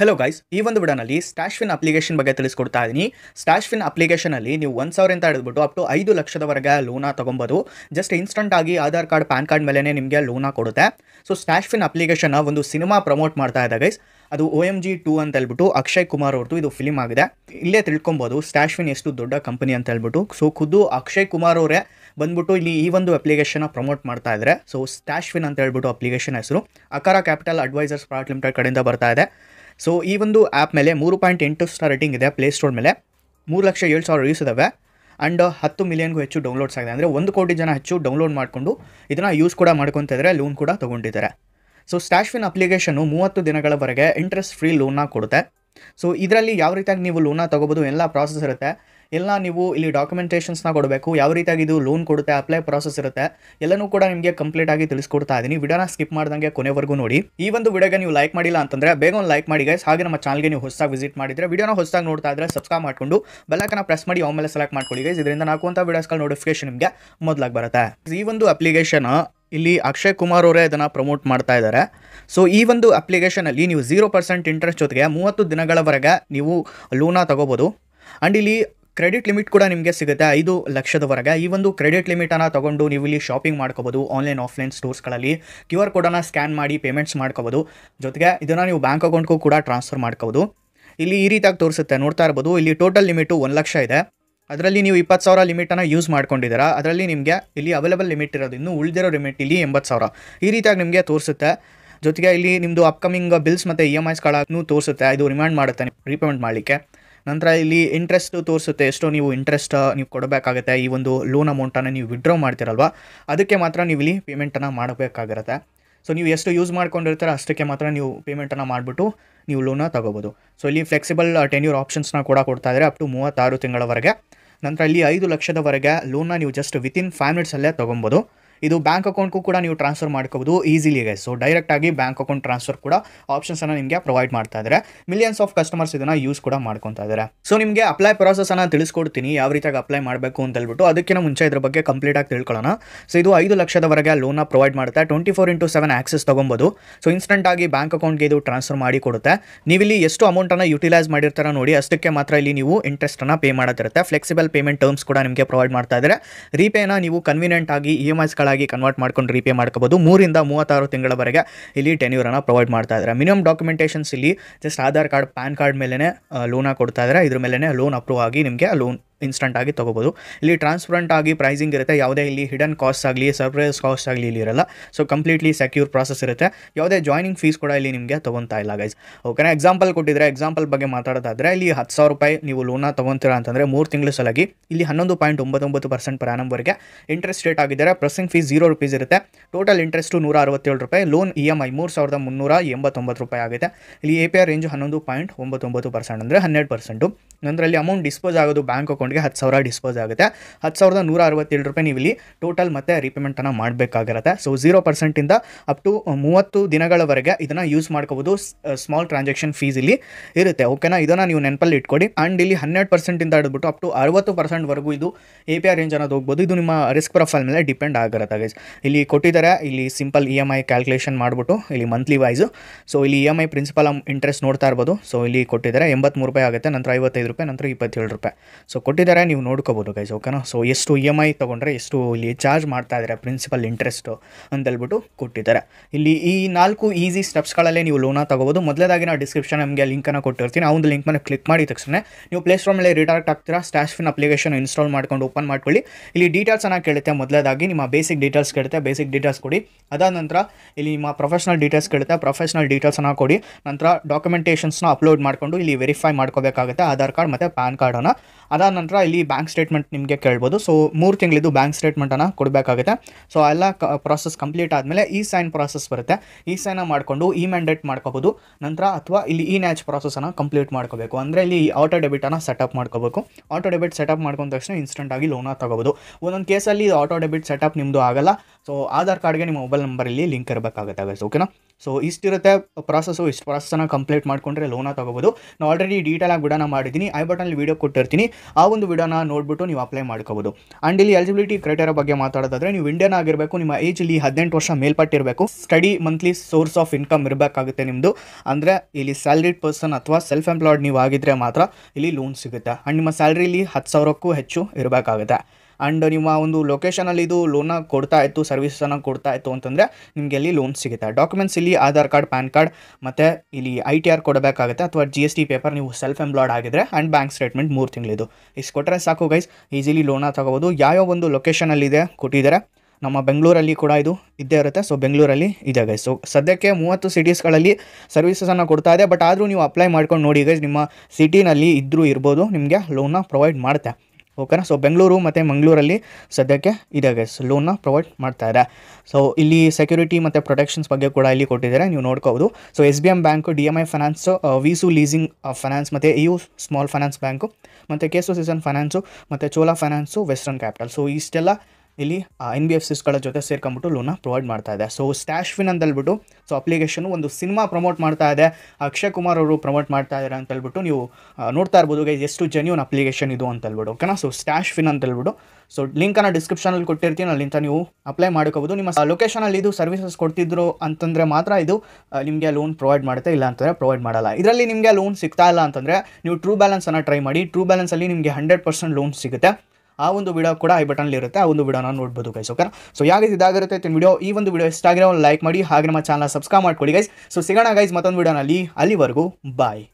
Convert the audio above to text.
hello guys ಈ ಒಂದು ವಿಡೋನಲ್ಲಿ ಸ್ಟ್ಯಾಶ್ವಿನ್ application ಬಗ್ಗೆ ತಿಳಿಸ್ಕೊಡ್ತಾ ಇದ್ದೀನಿ ವಿನ್ ಅಪ್ಲಿಕೇಶನಲ್ಲಿ ನೀವು ಒಂದು ಸಾವಿರ ಅಂತ ಹಿಡಿದ್ಬಿಟ್ಟು ಅಪ್ ಟು ಐದು ಲಕ್ಷದವರೆಗೆ ಲೋನ ತೊಗೊಬೋದು ಜಸ್ಟ್ ಇನ್ಸ್ಟಂಟ್ ಆಗಿ ಆಧಾರ್ ಕಾರ್ಡ್ ಪ್ಯಾನ್ ಕಾರ್ಡ್ ಮೇಲೇ ನಿಮಗೆ ಲೋನ ಕೊಡುತ್ತೆ ಸೊ ಸ್ಟ್ಯಾಶ್ಫಿನ್ ಅಪ್ಲಿಕೇಶನ್ನ ಒಂದು ಸಿನಿಮಾ ಪ್ರಮೋಟ್ ಮಾಡ್ತಾ ಇದೆ ಗೈಸ್ ಅದು ಓ ಎಂ ಜಿ ಟು ಅಂತ ಹೇಳ್ಬಿಟ್ಟು ಅಕ್ಷಯ್ ಕುಮಾರ್ ಅವ್ರದ್ದು ಇದು ಫಿಲಿಮ್ ಆಗಿದೆ ಇಲ್ಲೇ ತಿಳ್ಕೊಬೋದು ಸ್ಟ್ಯಾಶ್ವಿನ್ ಎಷ್ಟು ದೊಡ್ಡ ಕಂಪನಿ ಅಂತ ಹೇಳ್ಬಿಟ್ಟು ಸೊ ಖುದ್ದು ಅಕ್ಷಯ್ ಕುಮಾರ್ ಅವರೇ ಬಂದ್ಬಿಟ್ಟು ಇಲ್ಲಿ ಈ ಒಂದು ಅಪ್ಲಿಕೇಶನ್ನ ಪ್ರಮೋಟ್ ಮಾಡ್ತಾ ಇದ್ದಾರೆ ಸೊ ಸ್ಟ್ಯಾಶ್ವಿನ್ ಅಂತ ಹೇಳ್ಬಿಟ್ಟು ಅಪ್ಲಿಕೇಶನ್ ಹೆಸರು Akara capital advisors private limited ಕಡೆಯಿಂದ ಬರ್ತಾ ಇದೆ ಸೊ ಈ ಒಂದು ಆ್ಯಪ್ ಮೇಲೆ ಮೂರು ಪಾಯಿಂಟ್ ಎಂಟು ಸ್ಟಾರ್ ರೇಟಿಂಗ್ ಇದೆ ಪ್ಲೇಸ್ಟೋರ್ ಮೇಲೆ ಮೂರು ಲಕ್ಷ ಏಳು ಸಾವಿರ ವ್ಯೂಸ್ ಇದಾವೆ ಆ್ಯಂಡ್ ಹತ್ತು ಮಿಲಿಯನ್ಗೂ ಹೆಚ್ಚು ಡೌನ್ಲೋಡ್ಸ್ ಆಗಿದೆ ಅಂದರೆ ಒಂದು ಕೋಟಿ ಜನ ಹೆಚ್ಚು ಡೌನ್ಲೋಡ್ ಮಾಡಿಕೊಂಡು ಇದನ್ನು ಯೂಸ್ ಕೂಡ ಮಾಡ್ಕೊತಿದ್ದಾರೆ ಲೋನ್ ಕೂಡ ತೊಗೊಂಡಿದ್ದಾರೆ ಸೊ ಸ್ಟ್ಯಾಶ್ವಿನ್ ಅಪ್ಲಿಕೇಶನ್ನು ಮೂವತ್ತು ದಿನಗಳವರೆಗೆ ಇಂಟ್ರೆಸ್ಟ್ ಫ್ರೀ ಲೋನ್ನ ಕೊಡುತ್ತೆ ಸೊ ಇದರಲ್ಲಿ ಯಾವ ರೀತಿಯಾಗಿ ನೀವು ಲೋನ ತೊಗೋಬೋದು ಎಲ್ಲ ಪ್ರಾಸೆಸ್ ಇರುತ್ತೆ ಎಲ್ಲ ನೀವು ಇಲ್ಲಿ ಡಾಕ್ಯುಮೆಂಟೇಷನ್ಸ್ನ ಕೊಡಬೇಕು ಯಾವ ರೀತಿಯಾಗಿ ಇದು ಲೋನ್ ಕೊಡುತ್ತೆ ಅಪ್ಲೈ ಪ್ರಾಸೆಸ್ ಇರುತ್ತೆ ಎಲ್ಲನೂ ಕೂಡ ನಿಮಗೆ ಕಂಪ್ಲೀಟ್ ಆಗಿ ತಿಳಿಸ್ಕೊಡ್ತಾ ಇದ್ದೀನಿ ವಿಡಿಯೋನ ಸ್ಕಿಪ್ ಮಾಡ್ದಂಗೆ ಕೊನೆವರೆಗೂ ನೋಡಿ ಈ ಒಂದು ವಿಡಿಯೋಗೆ ನೀವು ಲೈಕ್ ಮಾಡಿಲ್ಲ ಅಂತಂದ್ರೆ ಬೇಗ ಒಂದು ಲೈಕ್ ಮಾಡಿ ಗೈಸ್ ಹಾಗೆ ನಮ್ಮ ಚಾನಲ್ಗೆ ನೀವು ಹೊಸದಾಗಿ ವಿಸಿಟ್ ಮಾಡಿದ್ರೆ ವಿಡಿಯೋನ ಹೊಸದಾಗಿ ನೋಡ್ತಾ ಇದ್ರೆ ಸಬ್ಸ್ಕ್ರೈಬ್ ಮಾಡಿಕೊಂಡು ಬೆಲ್ಲಕನ ಪ್ರೆಸ್ ಮಾಡಿ ಆಮೇಲೆ ಸೆಲೆಕ್ಟ್ ಮಾಡ್ಕೊಳ್ಳಿ ಗೈಸ್ ಇದರಿಂದ ನಾಲ್ಕುವಂಥ ವಿಡಿಯೋಸ್ಗಳ ನೋಟಿಫಿಕೇಶನ್ ನಿಮಗೆ ಮೊದಲಾಗಿ ಬರುತ್ತೆ ಈ ಒಂದು ಅಪ್ಲಿಕೇಶನ್ ಇಲ್ಲಿ ಅಕ್ಷಯ್ ಕುಮಾರ್ ಅವರೇ ಇದನ್ನು ಪ್ರಮೋಟ್ ಮಾಡ್ತಾ ಇದ್ದಾರೆ ಸೊ ಈ ಒಂದು ಅಪ್ಲಿಕೇಶನಲ್ಲಿ ನೀವು ಜೀರೋ ಪರ್ಸೆಂಟ್ ಇಂಟ್ರೆಸ್ಟ್ ಜೊತೆಗೆ ಮೂವತ್ತು ದಿನಗಳವರೆಗೆ ನೀವು ಲೋನ ತಗೋಬೋದು ಆ್ಯಂಡ್ ಇಲ್ಲಿ ಕ್ರೆಡಿಟ್ ಲಿಮಿಟ್ ಕೂಡ ನಿಮಗೆ ಸಿಗುತ್ತೆ ಐದು ಲಕ್ಷದವರೆಗೆ ಈ ಒಂದು ಕ್ರೆಡಿಟ್ ಲಿಮಿಟನ್ನು ತಗೊಂಡು ನೀವು ಇಲ್ಲಿ ಶಾಪಿಂಗ್ ಮಾಡ್ಕೋಬೋದು ಆನ್ಲೈನ್ ಆಫ್ಲೈನ್ ಸ್ಟೋರ್ಸ್ಗಳಲ್ಲಿ ಕ್ಯೂ ಆರ್ ಕೋಡನ್ನು ಸ್ಕ್ಯಾನ್ ಮಾಡಿ ಪೇಮೆಂಟ್ಸ್ ಮಾಡ್ಕೋಬೋದು ಜೊತೆಗೆ ಇದನ್ನು ನೀವು ಬ್ಯಾಂಕ್ ಅಕೌಂಟ್ಗೂ ಕೂಡ ಟ್ರಾನ್ಸ್ಫರ್ ಮಾಡ್ಕೋಬೋದು ಇಲ್ಲಿ ಈ ರೀತಿಯಾಗಿ ತೋರಿಸುತ್ತೆ ನೋಡ್ತಾ ಇರ್ಬೋದು ಇಲ್ಲಿ ಟೋಟಲ್ ಲಿಮಿಟು ಒಂದು ಲಕ್ಷ ಇದೆ ಅದರಲ್ಲಿ ನೀವು ಇಪ್ಪತ್ತು ಸಾವಿರ ಲಿಮಿಟನ್ನು ಯೂಸ್ ಮಾಡ್ಕೊಂಡಿದ್ದೀರ ಅದರಲ್ಲಿ ನಿಮಗೆ ಇಲ್ಲಿ ಅವೈಲೇಬಲ್ ಲಿಮಿಟ್ ಇರೋದು ಇನ್ನು ಉಳಿದಿರೋ ಲಿಮಿಟ್ ಇಲ್ಲಿ ಎಂಬತ್ತು ಸಾವಿರ ಈ ರೀತಿಯಾಗಿ ನಿಮಗೆ ತೋರಿಸುತ್ತೆ ಜೊತೆಗೆ ಇಲ್ಲಿ ನಿಮ್ಮದು ಅಪ್ಕಮಿಂಗ್ ಬಿಲ್ಸ್ ಮತ್ತು ಇ ಎಮ್ ಐಸ್ಗಳನ್ನು ತೋರಿಸುತ್ತೆ ಇದು ರಿಮೈಂಡ್ ಮಾಡುತ್ತೆ ರೀಪೇಮೆಂಟ್ ಮಾಡಲಿಕ್ಕೆ ನಂತರ ಇಲ್ಲಿ ಇಂಟ್ರೆಸ್ಟ್ ತೋರಿಸುತ್ತೆ ಎಷ್ಟೋ ನೀವು ಇಂಟ್ರೆಸ್ಟ್ ನೀವು ಕೊಡಬೇಕಾಗುತ್ತೆ ಈ ಒಂದು ಲೋನ್ ಅಮೌಂಟನ್ನು ನೀವು ವಿಡ್ರಾ ಮಾಡ್ತೀರಲ್ವ ಅದಕ್ಕೆ ಮಾತ್ರ ನೀವು ಇಲ್ಲಿ ಪೇಮೆಂಟನ್ನು ಮಾಡಬೇಕಾಗಿರುತ್ತೆ ಸೊ ನೀವು ಎಷ್ಟು ಯೂಸ್ ಮಾಡ್ಕೊಂಡಿರ್ತೀರ ಅಷ್ಟಕ್ಕೆ ಮಾತ್ರ ನೀವು ಪೇಮೆಂಟನ್ನು ಮಾಡಿಬಿಟ್ಟು ನೀವು ಲೋನ ತಗೋಬೋದು ಸೊ ಇಲ್ಲಿ ಫ್ಲೆಕ್ಸಿಬಲ್ ಟೆನ್ಯೂರ್ ಆಪ್ಷನ್ಸ್ನ ಕೂಡ ಕೊಡ್ತಾ ಇದ್ದಾರೆ ಅಪ್ ಟು ಮೂವತ್ತಾರು ತಿಂಗಳವರೆಗೆ ನಂತರ ಇಲ್ಲಿ ಐದು ಲಕ್ಷದವರೆಗೆ ಲೋನ್ನ ನೀವು ಜಸ್ಟ್ ವಿತಿನ್ ಫೈವ್ ಮಿನಿಟ್ಸಲ್ಲೇ ತೊಗೊಬೋದು ಇದು ಬ್ಯಾಂಕ್ ಅಕೌಂಟ್ಗೂ ಕೂಡ ನೀವು ಟ್ರಾನ್ಸ್ಫರ್ ಮಾಡ್ಕೋಬೋದು ಈಸಿಲಿ ಗೈಸ್ ಸೊ ಡೈರೆಕ್ಟಾಗಿ ಬ್ಯಾಂಕ್ ಅಕೌಂಟ್ ಟ್ರಾನ್ಸ್ಫರ್ ಕೂಡ ಆಪ್ಷನ್ಸ್ ಆಪ್ಷನ್ಸನ್ನು ನಿಮಗೆ ಪ್ರೊವೈಡ್ ಮಾಡ್ತಾ ಇದ್ದಾರೆ ಮಿಲಿಯನ್ಸ್ ಆಫ್ ಕಸ್ಟಮರ್ಸ್ ಇದನ್ನ ಯೂಸ್ ಕೂಡ ಮಾಡ್ಕೊತಾ ಇದ್ದಾರೆ ಸೊ ನಿಮಗೆ ಅಪ್ಲೈ ಅನ್ನ ತಿಳಿಸ್ಕೊಡ್ತೀನಿ ಯಾವ ರೀತಿಯಾಗಿ ಅಪ್ಲೈ ಮಾಡಬೇಕು ಅಂತ ಹೇಳ್ಬಿಟ್ಟು ಅದಕ್ಕಿಂತ ಮುಂಚೆ ಇದ್ರ ಬಗ್ಗೆ ಕಂಪ್ಲೀಟ್ ಆಗಿ ತಿಳ್ಕೊಳ್ಳೋಣ ಸೊ ಇದು ಐದು ಲಕ್ಷದವರೆಗೆ ಲೋನ ಪ್ರೊವೈಡ್ ಮಾಡುತ್ತೆ twenty four into seven access ತೊಗೊಬೋದು ಸೊ ಇನ್ಸ್ಟೆಂಟಾಗಿ ಬ್ಯಾಂಕ್ ಅಕೌಂಟ್ಗೆ ಇದು ಟ್ರಾನ್ಸ್ಫರ್ ಮಾಡಿ ಕೊಡುತ್ತೆ ಇಲ್ಲಿ ಎಷ್ಟು ಅಮೌಂಟನ್ನು ಯುಟಿಲೈಸ್ ಮಾಡಿರ್ತಾರ ನೋಡಿ ಅಷ್ಟಕ್ಕೆ ಮಾತ್ರ ಇಲ್ಲಿ ನೀವು ಇಂಟ್ರೆಸ್ಟನ್ನು ಪೇ ಮಾಡುತ್ತಿರುತ್ತೆ ಫ್ಲೆಕ್ಸಿಬಲ್ ಪೇಮೆಂಟ್ ಟರ್ಮ್ಸ್ ಕೂಡ ನಿಮಗೆ ಪ್ರೊವೈಡ್ ಮಾಡ್ತಾ ಇದ್ದಾರೆ ರೀಪೇನ ನೀವು ಕನ್ವಿನಿಯಂಟ್ ಆಗಿ ಇ ಎಮ್ ಐಸ್ಗಳ ತಿಂಗಳಾಗಿ ಕನ್ವರ್ಟ್ ಮಾಡ್ಕೊಂಡು ರೀಪೇ ಮಾಡ್ಕೋಬೋದು ಮೂರಿಂದ ಮೂವತ್ತಾರು ತಿಂಗಳವರೆಗೆ ಇಲ್ಲಿ ಟೆನ್ಯೂರನ್ನು ಪ್ರೊವೈಡ್ ಮಾಡ್ತಾ ಇದ್ದಾರೆ ಮಿನಿಮಮ್ ಡಾಕ್ಯುಮೆಂಟೇಷನ್ಸ್ ಇಲ್ಲಿ just Aadhaar card PAN card ಮೇಲೆ ಲೋನ್ ಕೊಡ್ತಾ ಇದ್ದಾರೆ ಇದ್ರ ಮೇಲೆ ಲೋನ್ ಅಪ್ರೂವ್ ಆಗಿ ನಿಮಗೆ ಲೋನ್ ಇನ್ಸ್ಟಂಟ್ ಆಗಿ ತೊಗೋಬೋದು ಇಲ್ಲಿ ಟ್ರಾನ್ಸ್ಪರೆಂಟ್ ಆಗಿ ಪ್ರೈಸಿಂಗ್ ಇರುತ್ತೆ ಯಾವುದೇ ಇಲ್ಲಿ ಹಿಡನ್ ಕಾಸ್ಟ್ ಆಗಲಿ ಸರ್ಪ್ರೈಸ್ ಕಾಸ್ಟ್ ಆಗಲಿ ಇಲ್ಲಿ ಇರಲ್ಲ ಸೊ ಕಂಪ್ಲೀಟ್ಲಿ ಸೆಕ್ಯೂರ್ ಪ್ರಾಸೆಸ್ ಇರುತ್ತೆ ಯಾವುದೇ ಜಾಯಿನಿಂಗ್ ಫೀಸ್ ಕೂಡ ಇಲ್ಲಿ ನಿಮಗೆ ತೊಗೊತಾ ಇಲ್ಲ ಗೈಸ್ ಓಕೆನಾ ಎಕ್ಸಾಂಪಲ್ ಕೊಟ್ಟಿದ್ರೆ ಎಕ್ಸಾಂಪಲ್ ಬಗ್ಗೆ ಮಾತಾಡೋದಾದ್ರೆ ಇಲ್ಲಿ ಹತ್ತು ಸಾವಿರ ರೂಪಾಯಿ ನೀವು ಲೋನ ತೊಗೊತೀರಾ ಅಂತಂದರೆ ಮೂರು ತಿಂಗಳು ಸಲಾಗಿ ಇಲ್ಲಿ ಹನ್ನೊಂದು ಪಾಯಿಂಟ್ ಒಂಬತ್ತೊಂಬತ್ತು ಪರ್ಸೆಂಟ್ ಪರ್ ಆನಂವರೆಗೆ ಇಂಟ್ರೆಸ್ಟ್ ರೇಟ್ ಆಗಿದ್ದಾರೆ ಪ್ರೊಸೆಸಿಂಗ್ ಫೀಸ್ ಜೀರೋ ರುಪೀಸ್ ಇರುತ್ತೆ ಟೋಟಲ್ ಇಂಟ್ರೆಸ್ಟು ನೂರ ಅರವತ್ತೇಳು ರೂಪಾಯಿ ಲೋನ್ ಇ ಎಮ್ ಐ ಮೂರು ಸಾವಿರದ ಮುನ್ನೂರ ಎಂಬತ್ತೊಂಬತ್ತು ರೂಪಾಯಿ ಆಗುತ್ತೆ ಇಲ್ಲಿ ಎ ಪಿ ಆರ್ ರೇಂಜ್ ಹನ್ನೊಂದು ಪಾಯಿಂಟ್ ಒಂಬತ್ತೊಂಬತ್ತು ಪರ್ಸೆಂಟ್ ಅಂದರೆ ಹನ್ನೆರಡು ಪರ್ಸೆಂಟು ಅಲ್ಲಿ ಅಮೌಂಟ್ ಡಿಸ್ಪೋಸ್ ಆಗೋದು ಬ್ಯಾಂಕ್ ಅಕೌಂಟ್ ಅಕೌಂಟ್ಗೆ ಹತ್ತು ಸಾವಿರ ಡಿಸ್ಪೋಸ್ ಆಗುತ್ತೆ ಹತ್ತು ಸಾವಿರದ ನೂರ ಅರವತ್ತೇಳು ರೂಪಾಯಿ ನೀವು ಇಲ್ಲಿ ಟೋಟಲ್ ಮತ್ತೆ ರೀಪೇಮೆಂಟನ್ನು ಮಾಡಬೇಕಾಗಿರುತ್ತೆ ಸೊ ಝೀರೋ ಪರ್ಸೆಂಟಿಂದ ಅಪ್ ಟು ಮೂವತ್ತು ದಿನಗಳವರೆಗೆ ಇದನ್ನು ಯೂಸ್ ಮಾಡ್ಕೋಬೋದು ಸ್ಮಾಲ್ ಟ್ರಾನ್ಸಾಕ್ಷನ್ ಫೀಸ್ ಇಲ್ಲಿ ಇರುತ್ತೆ ಓಕೆನಾ ಇದನ್ನು ನೀವು ನೆನಪಲ್ಲಿ ಇಟ್ಕೊಡಿ ಆ್ಯಂಡ್ ಇಲ್ಲಿ ಹನ್ನೆರಡು ಪರ್ಸೆಂಟಿಂದ ಹಿಡಿದ್ಬಿಟ್ಟು ಅಪ್ ಟು ಅರವತ್ತು ಪರ್ಸೆಂಟ್ವರೆಗೂ ಇದು ಎ ಪಿ ಆರ್ ರೇಂಜ್ ಅನ್ನೋದು ಹೋಗ್ಬೋದು ಇದು ನಿಮ್ಮ ರಿಸ್ಕ್ ಪ್ರೊಫೈಲ್ ಮೇಲೆ ಡಿಪೆಂಡ್ ಆಗಿರುತ್ತೆ ಗೈಸ್ ಇಲ್ಲಿ ಕೊಟ್ಟಿದ್ದಾರೆ ಇಲ್ಲಿ simple E M I calculation ಮಾಡಿಬಿಟ್ಟು ಇಲ್ಲಿ ಮಂತ್ಲಿ ವೈಸು ಸೊ ಇಲ್ಲಿ E M I principal interest ನೋಡ್ತಾ ಇರ್ಬೋದು ಸೊ ಇಲ್ಲಿ ಕೊಟ್ಟಿದ್ದಾರೆ ಎಂಬತ್ತ್ಮೂರು ರೂಪಾಯಿ ಆಗುತ್ತೆ ನಂತರ ಐವತ್ತೈದು ರೂಪಾಯಿ ನಂತರ ಇಪ್ಪತ್ತೇಳು ರೂಪಾಯಿ ಸೊ ಕೊಟ್ಟು ಕೊಟ್ಟಿದ್ದಾರೆ ನೀವು ನೋಡ್ಕೋಬೋದು ಗೈಸ್ ಓಕೆನಾ ಸೊ ಎಷ್ಟು ಇ e ಎಮ್ ಐ ತೊಗೊಂಡ್ರೆ ಎಷ್ಟು ಇಲ್ಲಿ ಚಾರ್ಜ್ ಮಾಡ್ತಾ ಇದ್ದಾರೆ ಪ್ರಿನ್ಸಿಪಲ್ ಇಂಟ್ರೆಸ್ಟು ಅಂತೇಳ್ಬಿಟ್ಟು ಕೊಟ್ಟಿದ್ದಾರೆ ಇಲ್ಲಿ ಈ ನಾಲ್ಕು ಈಸಿ ಸ್ಟೆಪ್ಸ್ಗಳಲ್ಲೇ ನೀವು ಲೋನ ತೊಗೋಬೋದು ಮೊದಲೇದಾಗಿ ನಾವು ಡಿಸ್ಕ್ರಿಪ್ಷನ್ ನಮಗೆ ಲಿಂಕನ್ನು ಕೊಟ್ಟಿರ್ತೀನಿ ಆ ಒಂದು ಲಿಂಕ್ ಕ್ಲಿಕ್ ಮಾಡಿದ ತಕ್ಷಣ ನೀವು ಮೇಲೆ ರಿಡೈರೆಕ್ಟ್ ಆಗ್ತೀರಾ ಸ್ಟ್ಯಾಶ್ಫಿನ್ ಅಪ್ಲಿಕೇಶನ್ ಇನ್ಸ್ಟಾಲ್ ಮಾಡ್ಕೊಂಡು ಓಪನ್ ಮಾಡ್ಕೊಳ್ಳಿ ಇಲ್ಲಿ ಡೀಟೇಲ್ಸ್ ಅನ್ನ ಕೇಳುತ್ತೆ ಮೊದಲೇದಾಗಿ ನಿಮ್ಮ ಬೇಸಿಕ್ ಡೀಟೇಲ್ಸ್ ಕೇಳುತ್ತೆ ಬೇಸಿಕ್ ಡೀಟೇಲ್ಸ್ ಕೊಡಿ ಅದಾದ ನಂತರ ಇಲ್ಲಿ ನಿಮ್ಮ ಪ್ರೊಫೆಷನಲ್ ಡೀಟೇಲ್ಸ್ ಕೇಳುತ್ತೆ ಪ್ರೊಫೆಷನಲ್ ಡೀಟೇಲ್ಸ್ ಅನ್ನ ಕೊಡಿ ನಂತರ ಡಾಕ್ಯುಮೆಂಟೇಷನ್ಸ್ನ ಅಪ್ಲೋಡ್ ಮಾಡಿಕೊಂಡು ಇಲ್ಲಿ ವೆರಿಫೈ ಮಾಡ್ಕೋಬೇಕಾಗುತ್ತೆ ಆಧಾರ್ ಕಾರ್ಡ್ ಮತ್ತು ಪ್ಯಾನ್ ಕಾರ್ಡನ್ನು ಅದಾದ ನಂತರ ನಂತರ ಇಲ್ಲಿ ಬ್ಯಾಂಕ್ ಸ್ಟೇಟ್ಮೆಂಟ್ ನಿಮಗೆ ಕೇಳ್ಬೋದು ಸೊ ಮೂರು ತಿಂಗಳಿದ್ದು ಬ್ಯಾಂಕ್ ಸ್ಟೇಟ್ಮೆಂಟನ್ನು ಕೊಡಬೇಕಾಗುತ್ತೆ ಸೊ ಎಲ್ಲ ಕ ಪ್ರಾಸೆಸ್ ಕಂಪ್ಲೀಟ್ ಆದಮೇಲೆ ಈ ಸೈನ್ ಪ್ರಾಸೆಸ್ ಬರುತ್ತೆ ಈ ಸೈನ ಮಾಡಿಕೊಂಡು ಇ ಮ್ಯಾಂಡೇಟ್ ಮಾಡ್ಕೋಬೋದು ನಂತರ ಅಥವಾ ಇಲ್ಲಿ ಇ ನ್ಯಾಚ್ ಪ್ರಾಸೆಸನ್ನು ಕಂಪ್ಲೀಟ್ ಮಾಡ್ಕೋಬೇಕು ಅಂದರೆ ಇಲ್ಲಿ ಆಟೋ ಡೆಬಿಟನ್ನು ಸೆಟಪ್ ಮಾಡ್ಕೋಬೇಕು ಆಟೋ ಡೆಬಿಟ್ ಸೆಟಪ್ ಮಾಡ್ಕೊಂಡ ತಕ್ಷಣ ಇನ್ಸ್ಟೆಂಟಾಗಿ ಲೋನ ತಗೋಬೋದು ಒಂದೊಂದು ಕೇಸಲ್ಲಿ ಆಟೋ ಡೆಬಿಟ್ ಸೆಟಪ್ ನಿಮ್ಮದು ಆಗಲ್ಲ ಸೊ ಆಧಾರ್ ಕಾರ್ಡ್ಗೆ ನಿಮ್ಮ ಮೊಬೈಲ್ ನಂಬರಲ್ಲಿ ಲಿಂಕ್ ಇರಬೇಕಾಗುತ್ತೆ ಗೈಸ್ ಓಕೆನಾ ಸೊ ಇಷ್ಟಿರುತ್ತೆ ಪ್ರಾಸೆಸ್ಸು ಇಷ್ಟು ಪ್ರಾಸೆಸನ್ನು ಕಂಪ್ಲೀಟ್ ಮಾಡಿಕೊಂಡ್ರೆ ಲೋನ ತೊಗೋಬೋದು ನಾನು ಆಲ್ರೆಡಿ ಡೀಟೇಲ್ ಆಗಿ ವಿಡೋನ ಮಾಡಿದ್ದೀನಿ ಐ ಬಟನಲ್ಲಿ ವೀಡಿಯೋ ಕೊಟ್ಟಿರ್ತೀನಿ ಆ ಒಂದು ವಿಡಿಯೋನ ನೋಡ್ಬಿಟ್ಟು ನೀವು ಅಪ್ಲೈ ಮಾಡ್ಕೋಬೋದು ಆ್ಯಂಡ್ ಇಲ್ಲಿ ಎಲಿಜಿಬಿಲಿಟಿ ಕ್ರೈಟೇರಿಯಾ ಬಗ್ಗೆ ಮಾತಾಡೋದಾದ್ರೆ ನೀವು ಇಂಡಿಯನ್ ಆಗಿರಬೇಕು ನಿಮ್ಮ ಏಜ್ ಇಲ್ಲಿ ಹದಿನೆಂಟು ವರ್ಷ ಮೇಲ್ಪಟ್ಟಿರಬೇಕು steady monthly source of income ಇರಬೇಕಾಗುತ್ತೆ ನಿಮ್ಮದು ಅಂದರೆ ಇಲ್ಲಿ ಸ್ಯಾಲ್ರಿಡ್ ಪರ್ಸನ್ ಅಥವಾ ಸೆಲ್ಫ್ ಎಂಪ್ಲಾಯ್ಡ್ ನೀವು ಆಗಿದ್ರೆ ಮಾತ್ರ ಇಲ್ಲಿ ಲೋನ್ ಸಿಗುತ್ತೆ ಆ್ಯಂಡ್ ನಿಮ್ಮ ಸ್ಯಾಲ್ರಿಲಿ ಹತ್ತು ಸಾವಿರಕ್ಕೂ ಹೆಚ್ಚು ಇರಬೇಕಾಗುತ್ತೆ ಆ್ಯಂಡ್ ನಿಮ್ಮ ಒಂದು ಲೊಕೇಶನಲ್ಲಿ ಇದು ಲೋನ್ನ ಕೊಡ್ತಾ ಇತ್ತು ಸರ್ವಿಸನ್ನು ಕೊಡ್ತಾ ಇತ್ತು ಅಂತಂದರೆ ನಿಮಗೆ ಅಲ್ಲಿ ಲೋನ್ ಸಿಗುತ್ತೆ ಡಾಕ್ಯುಮೆಂಟ್ಸ್ ಇಲ್ಲಿ ಆಧಾರ್ ಕಾರ್ಡ್ ಪ್ಯಾನ್ ಕಾರ್ಡ್ ಮತ್ತು ಇಲ್ಲಿ ಐ ಟಿ ಆರ್ ಕೊಡಬೇಕಾಗುತ್ತೆ ಅಥವಾ ಜಿ ಎಸ್ ಟಿ ಪೇಪರ್ ನೀವು ಸೆಲ್ಫ್ ಎಂಪ್ಲಾಯ್ಡ್ ಆಗಿದ್ರೆ ಆ್ಯಂಡ್ ಬ್ಯಾಂಕ್ ಸ್ಟೇಟ್ಮೆಂಟ್ ಮೂರು ತಿಂಗಳಿದು ಇಷ್ಟು ಕೊಟ್ಟರೆ ಸಾಕು ಗೈಸ್ ಈಸಿಲಿ ಲೋನ ತೊಗೋಬೋದು ಯಾವ್ಯಾವ ಒಂದು ಲೊಕೇಶನಲ್ಲಿದೆ ಕೊಟ್ಟಿದ್ದಾರೆ ನಮ್ಮ ಬೆಂಗಳೂರಲ್ಲಿ ಕೂಡ ಇದು ಇದ್ದೇ ಇರುತ್ತೆ ಸೊ ಬೆಂಗಳೂರಲ್ಲಿ ಇದೆ ಗೈಸ್ ಸೊ ಸದ್ಯಕ್ಕೆ ಮೂವತ್ತು ಸಿಟೀಸ್ಗಳಲ್ಲಿ ಸರ್ವಿಸಸನ್ನು ಕೊಡ್ತಾ ಇದೆ ಬಟ್ ಆದರೂ ನೀವು ಅಪ್ಲೈ ಮಾಡ್ಕೊಂಡು ನೋಡಿ ಗೈಸ್ ನಿಮ್ಮ ಸಿಟಿನಲ್ಲಿ ಇದ್ದರೂ ಇರ್ಬೋದು ನಿಮಗೆ ಲೋನ್ನ ಪ್ರೊವೈಡ್ ಮಾಡುತ್ತೆ ಓಕೆನಾ ಸೊ ಬೆಂಗಳೂರು ಮತ್ತು ಮಂಗಳೂರಲ್ಲಿ ಸದ್ಯಕ್ಕೆ ಇದೆ ಗೈಸ್ ಲೋನ್ನ ಪ್ರೊವೈಡ್ ಇದೆ ಸೊ ಇಲ್ಲಿ ಸೆಕ್ಯೂರಿಟಿ ಮತ್ತು ಪ್ರೊಟೆಕ್ಷನ್ಸ್ ಬಗ್ಗೆ ಕೂಡ ಇಲ್ಲಿ ಕೊಟ್ಟಿದ್ದಾರೆ ನೀವು ನೋಡ್ಕೋಬೋದು so S B M bank D M I finance Visu leasing finance ಮತ್ತು E U small finance bank ಮತ್ತು ಕೆ ಸೀಸನ್ ಫೈನಾನ್ಸು ಮತ್ತು Chola finance western capital so ಇಷ್ಟೆಲ್ಲ ಇಲ್ಲಿ ಎನ್ ಬಿ ಎಫ್ ಸಿಸ್ಗಳ ಜೊತೆ ಸೇರ್ಕೊಂಡ್ಬಿಟ್ಟು ಲೋನ್ನ ಪ್ರೊವೈಡ್ ಮಾಡ್ತಾ ಇದೆ ಸೊ ಸ್ಟ್ಯಾಶ್ ಫಿನ್ ಅಂತ ಹೇಳ್ಬಿಟ್ಟು ಸೊ ಅಪ್ಲಿಕೇಶನ್ ಒಂದು ಸಿನಿಮಾ ಪ್ರಮೋಟ್ ಮಾಡ್ತಾ ಇದೆ ಅಕ್ಷಯ್ ಕುಮಾರ್ ಅವರು ಪ್ರಮೋಟ್ ಮಾಡ್ತಾ ಇದ್ದಾರೆ ಅಂತ ನೀವು ನೋಡ್ತಾ ಇರ್ಬೋದು ಗೈಸ್ ಎಷ್ಟು ಜೆನ್ಯೂನ್ ಅಪ್ಲಿಕೇಶನ್ ಇದು ಅಂತ ಹೇಳ್ಬಿಟ್ಟು ಓಕೆನಾ ಸೊ ಸ್ಟ್ಯಾಶ್ ಫಿನ್ ಅಂತ ಹೇಳ್ಬಿಟ್ಟು ಸೊ ಲಿಂಕನ್ನು ಡಿಸ್ಕ್ರಿಪ್ಷನಲ್ಲಿ ಕೊಟ್ಟಿರ್ತೀನಿ ಅಲ್ಲಿಂದ ನೀವು ಅಪ್ಲೈ ಮಾಡ್ಕೋಬೋದು ನಿಮ್ಮ ಲೊಕೇಶನಲ್ಲಿ ಇದು ಸರ್ವಿಸಸ್ ಕೊಡ್ತಿದ್ರು ಅಂತಂದರೆ ಮಾತ್ರ ಇದು ನಿಮಗೆ ಲೋನ್ ಪ್ರೊವೈಡ್ ಮಾಡುತ್ತೆ ಇಲ್ಲ ಅಂತಂದ್ರೆ ಪ್ರೊವೈಡ್ ಮಾಡಲ್ಲ ಇದರಲ್ಲಿ ನಿಮಗೆ ಲೋನ್ ಸಿಗ್ತಾ ಇಲ್ಲ ಅಂತಂದರೆ ನೀವು ಟ್ರೂ ಬ್ಯಾಲೆನ್ಸನ್ನು ಟ್ರೈ ಮಾಡಿ ಟ್ರೂ ಬ್ಯಾಲೆನ್ಸಲ್ಲಿ ನಿಮಗೆ ಹಂಡ್ರೆಡ್ ಪರ್ಸೆಂಟ್ ಲೋನ್ ಸಿಗುತ್ತೆ ಆ ಒಂದು ವಿಡಿಯೋ ಕೂಡ ಐ ಬಟನ್ಲಿ ಇರುತ್ತೆ ಆ ಒಂದು ವಿಡಿಯೋನ ನೋಡ್ಬೋದು ಗೈಸ್ ಓಕೆ ಸೊ ಯಾಕೆ ಇದಾಗಿರುತ್ತೆ ವಿಡಿಯೋ ಈ ಒಂದು ವಿಡಿಯೋ ಇಷ್ಟ ಆಗಿರೋ ಲೈಕ್ ಮಾಡಿ ಹಾಗೆ ನಮ್ಮ ಚಾನಲ್ ಸಬ್ಸ್ಕ್ರೈಬ್ ಮಾಡ್ಕೊಳ್ಳಿ ಗೈಸ್ ಸೊ ಸಿಗೋಣ ಗೈಸ್ ಮತ್ತೊಂದು ವಿಡಿಯೋನಲ್ಲಿ ಅಲ್ಲಿವರೆಗೂ ಬಾಯ್